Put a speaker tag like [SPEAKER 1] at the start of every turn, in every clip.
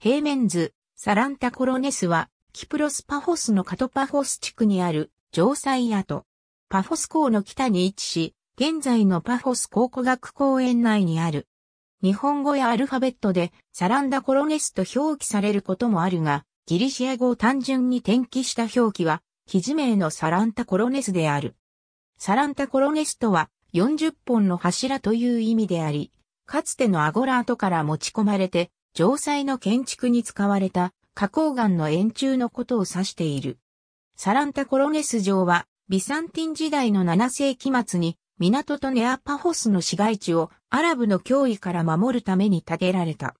[SPEAKER 1] 平面図、サランタコロネスは、キプロスパフォスのカトパフォス地区にある城塞跡。パフォス港の北に位置し、現在のパフォス考古学公園内にある。日本語やアルファベットでサランダコロネスと表記されることもあるが、ギリシア語を単純に転記した表記は、記事名のサランタコロネスである。サランタコロネスとは40本の柱という意味であり、かつてのアゴラ跡から持ち込まれて城塞の建築に使われた花崗岩の円柱のことを指している。サランタコロネス城は、ビサンティン時代の7世紀末に、港とネアパホスの市街地をアラブの脅威から守るために建てられた。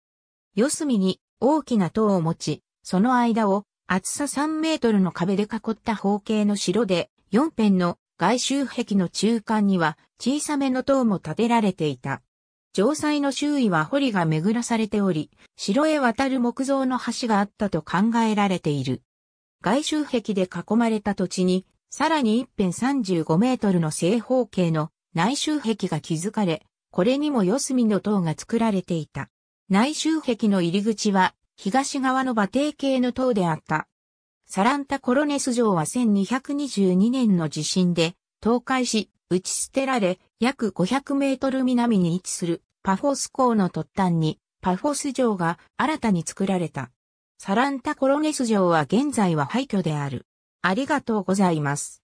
[SPEAKER 1] 四隅に大きな塔を持ち、その間を厚さ3メートルの壁で囲った方形の城で、4辺の外周壁の中間には小さめの塔も建てられていた。城塞の周囲は堀が巡らされており、城へ渡る木造の橋があったと考えられている。外周壁で囲まれた土地に、さらに一辺35メートルの正方形の内周壁が築かれ、これにも四隅の塔が作られていた。内周壁の入り口は、東側の馬蹄形の塔であった。サランタコロネス城は1222年の地震で倒壊し、打ち捨てられ、約500メートル南に位置するパフォス港の突端に、パフォス城が新たに作られた。サランタコロネス城は現在は廃墟である。ありがとうございます。